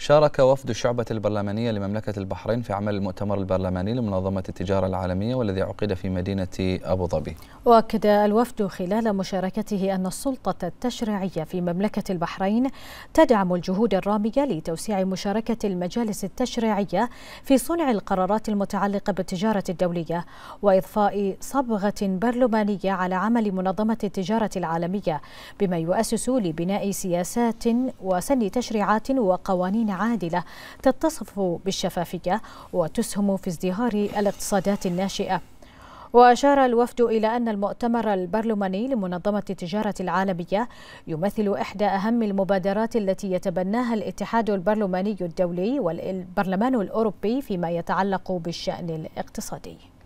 شارك وفد الشعبة البرلمانية لمملكة البحرين في عمل المؤتمر البرلماني لمنظمة التجارة العالمية والذي عقد في مدينة أبو ظبي وأكد الوفد خلال مشاركته أن السلطة التشريعية في مملكة البحرين تدعم الجهود الرامية لتوسيع مشاركة المجالس التشريعية في صنع القرارات المتعلقة بالتجارة الدولية وإضفاء صبغة برلمانية على عمل منظمة التجارة العالمية بما يؤسس لبناء سياسات وسن تشريعات وقوانين عادلة تتصف بالشفافية وتسهم في ازدهار الاقتصادات الناشئة وأشار الوفد إلى أن المؤتمر البرلماني لمنظمة التجارة العالمية يمثل إحدى أهم المبادرات التي يتبناها الاتحاد البرلماني الدولي والبرلمان الأوروبي فيما يتعلق بالشأن الاقتصادي